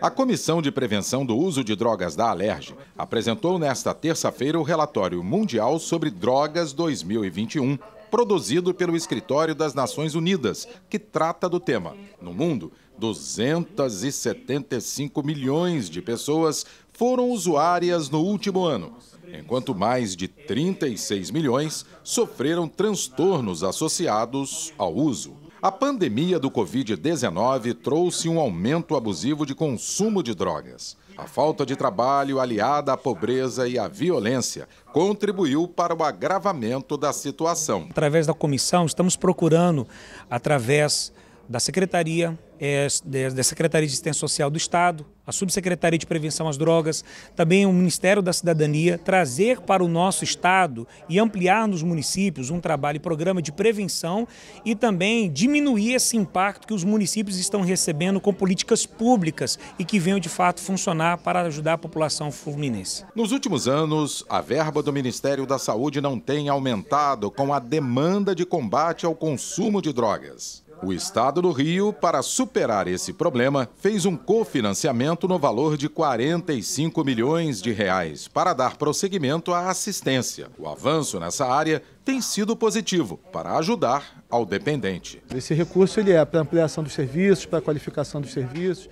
A Comissão de Prevenção do Uso de Drogas da Alerj apresentou nesta terça-feira o relatório mundial sobre drogas 2021, produzido pelo Escritório das Nações Unidas, que trata do tema. No mundo, 275 milhões de pessoas foram usuárias no último ano, enquanto mais de 36 milhões sofreram transtornos associados ao uso. A pandemia do Covid-19 trouxe um aumento abusivo de consumo de drogas. A falta de trabalho, aliada à pobreza e à violência, contribuiu para o agravamento da situação. Através da comissão, estamos procurando, através da Secretaria, é, da Secretaria de Assistência Social do Estado, a Subsecretaria de Prevenção às Drogas, também o Ministério da Cidadania, trazer para o nosso Estado e ampliar nos municípios um trabalho e programa de prevenção e também diminuir esse impacto que os municípios estão recebendo com políticas públicas e que venham de fato funcionar para ajudar a população fluminense. Nos últimos anos, a verba do Ministério da Saúde não tem aumentado com a demanda de combate ao consumo de drogas. O Estado do Rio, para superar esse problema, fez um cofinanciamento no valor de 45 milhões de reais para dar prosseguimento à assistência. O avanço nessa área tem sido positivo para ajudar ao dependente. Esse recurso ele é para ampliação dos serviços, para qualificação dos serviços,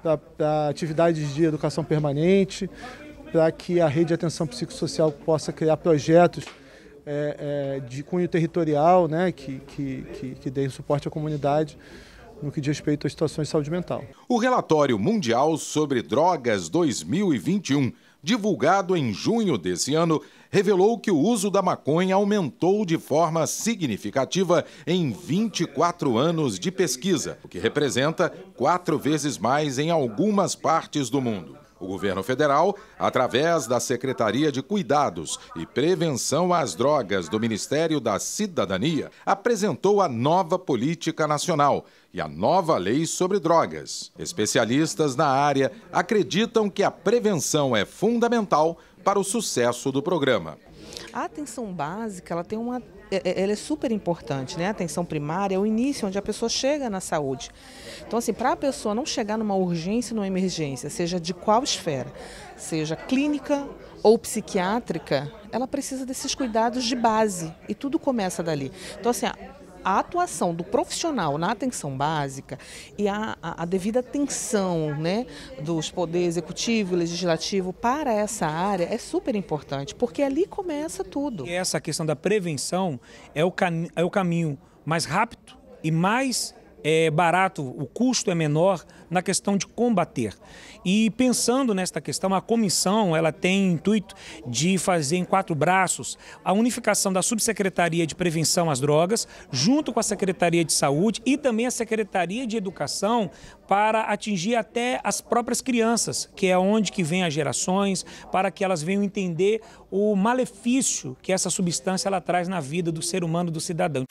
para, para atividades de educação permanente, para que a rede de atenção psicossocial possa criar projetos é, é, de cunho territorial, né, que, que, que, que deem suporte à comunidade no que diz respeito às situações de saúde mental. O relatório mundial sobre drogas 2021, divulgado em junho desse ano, revelou que o uso da maconha aumentou de forma significativa em 24 anos de pesquisa, o que representa quatro vezes mais em algumas partes do mundo o governo federal, através da Secretaria de Cuidados e Prevenção às Drogas do Ministério da Cidadania, apresentou a nova política nacional e a nova lei sobre drogas. Especialistas na área acreditam que a prevenção é fundamental para o sucesso do programa. A atenção básica, ela tem uma é, é, ela é super importante, né? A atenção primária é o início onde a pessoa chega na saúde. Então, assim, para a pessoa não chegar numa urgência, numa emergência, seja de qual esfera, seja clínica ou psiquiátrica, ela precisa desses cuidados de base e tudo começa dali. Então, assim, a atuação do profissional na atenção básica e a, a, a devida atenção né, dos poderes executivo e legislativo para essa área é super importante, porque ali começa tudo. E essa questão da prevenção é o, é o caminho mais rápido e mais é barato, o custo é menor na questão de combater. E pensando nesta questão, a comissão ela tem intuito de fazer em quatro braços a unificação da Subsecretaria de Prevenção às Drogas, junto com a Secretaria de Saúde e também a Secretaria de Educação para atingir até as próprias crianças, que é onde que vem as gerações, para que elas venham entender o malefício que essa substância ela traz na vida do ser humano, do cidadão.